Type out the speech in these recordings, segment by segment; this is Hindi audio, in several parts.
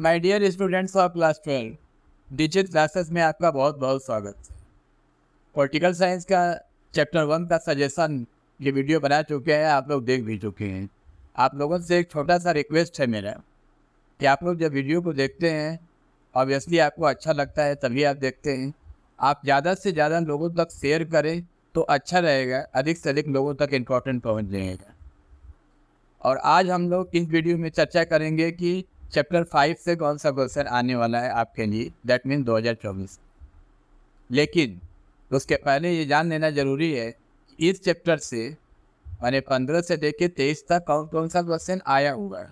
my dear students of class twelve digit classes में आपका बहुत बहुत स्वागत है पॉलिटिकल साइंस का चैप्टर वन का सजेशन ये वीडियो बना चुके हैं आप लोग देख भी चुके हैं आप लोगों से एक छोटा सा रिक्वेस्ट है मेरा कि आप लोग जब वीडियो को देखते हैं ऑब्वियसली आपको अच्छा लगता है तभी आप देखते हैं आप ज़्यादा से ज़्यादा लोगों तक शेयर करें तो अच्छा रहेगा अधिक से अधिक लोगों तक इम्पोर्टेंट पहुँच जाएगा और आज हम लोग इस वीडियो में चर्चा करेंगे कि चैप्टर फाइव से कौन सा क्वेश्चन आने वाला है आपके लिए दैट मीन 2024 लेकिन उसके पहले ये जान लेना ज़रूरी है इस चैप्टर से मैंने पंद्रह से देखे तेईस तक कौन कौन सा क्वेश्चन आया हुआ है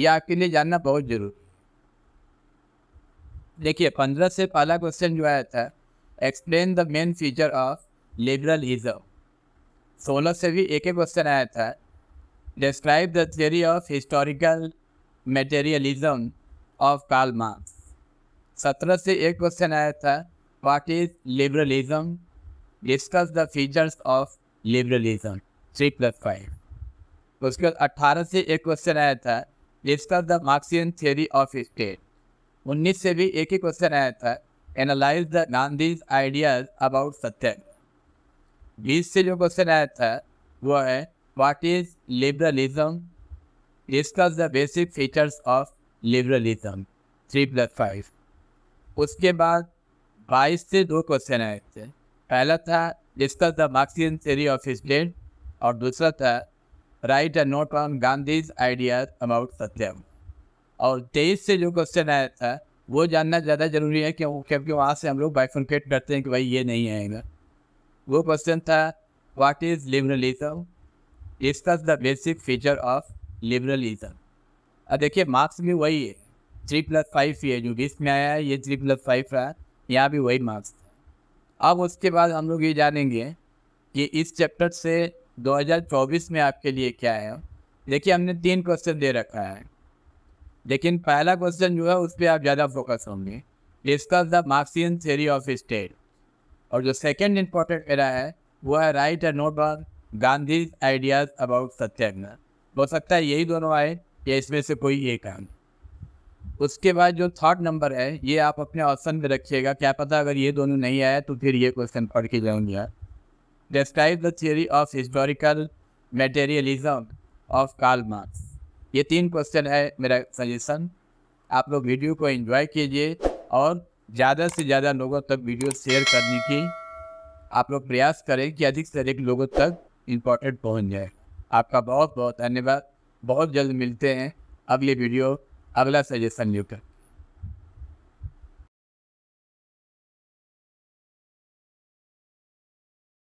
ये आपके लिए जानना बहुत जरूरी देखिए पंद्रह से पहला क्वेश्चन जो आया था explain the main feature of liberal liberalism सोलह से भी एक एक क्वेश्चन आया था describe the theory of historical materialism of Karl Marx सत्रह से एक क्वेश्चन आया था what is liberalism discuss the features of liberalism three plus five उसके बाद अट्ठारह से एक क्वेश्चन आया था discuss the Marxian theory of state उन्नीस से भी एक ही क्वेश्चन आया था analyse the Gandhi's ideas about satya बीस से जो क्वेश्चन आया था वो है what is liberalism discuss the basic features of liberalism three plus five उसके बाद बाईस से दो क्वेश्चन आए थे पहला था discuss the Marxian theory of state और दूसरा था write a note on Gandhi's ideas about satyam और तेईस से जो क्वेश्चन आया था वो जानना ज़्यादा ज़रूरी है क्यों क्योंकि वहाँ से हम लोग बाइफिकेट करते हैं कि भाई ये नहीं आएगा वो क्वेश्चन था what is liberalism discuss the basic feature of liberalism अब देखिए मार्क्स भी वही है थ्री प्लस फाइव ही है जो बीस में आया है ये थ्री प्लस फाइव रहा यहाँ भी वही मार्क्स था अब उसके बाद हम लोग ये जानेंगे कि इस चैप्टर से 2024 में आपके लिए क्या है देखिए हमने तीन क्वेश्चन दे रखा है लेकिन पहला क्वेश्चन जो है उस पर आप ज़्यादा फोकस होंगे discuss the Marxian theory of state और जो सेकेंड इम्पोर्टेंट मेरा है वो है write a note on Gandhi ideas about satyagraha हो सकता है यही दोनों आए या इसमें से कोई एक आए उसके बाद जो थर्ड नंबर है ये आप अपने ऑप्शन में रखिएगा क्या पता अगर ये दोनों नहीं आया तो फिर ये क्वेश्चन पढ़ के जाऊँगी यार describe the theory of historical materialism of Karl Marx ये तीन क्वेश्चन है मेरा सजेशन आप लोग वीडियो को एंजॉय कीजिए और ज़्यादा से ज़्यादा लोगों तक वीडियो शेयर करने की आप लोग प्रयास करें कि अधिक से अधिक लोगों तक इम्पोर्टेंट पहुँच जाए आपका बहुत बहुत धन्यवाद बहुत जल्द मिलते हैं अगले वीडियो अगला सजेशन लेकर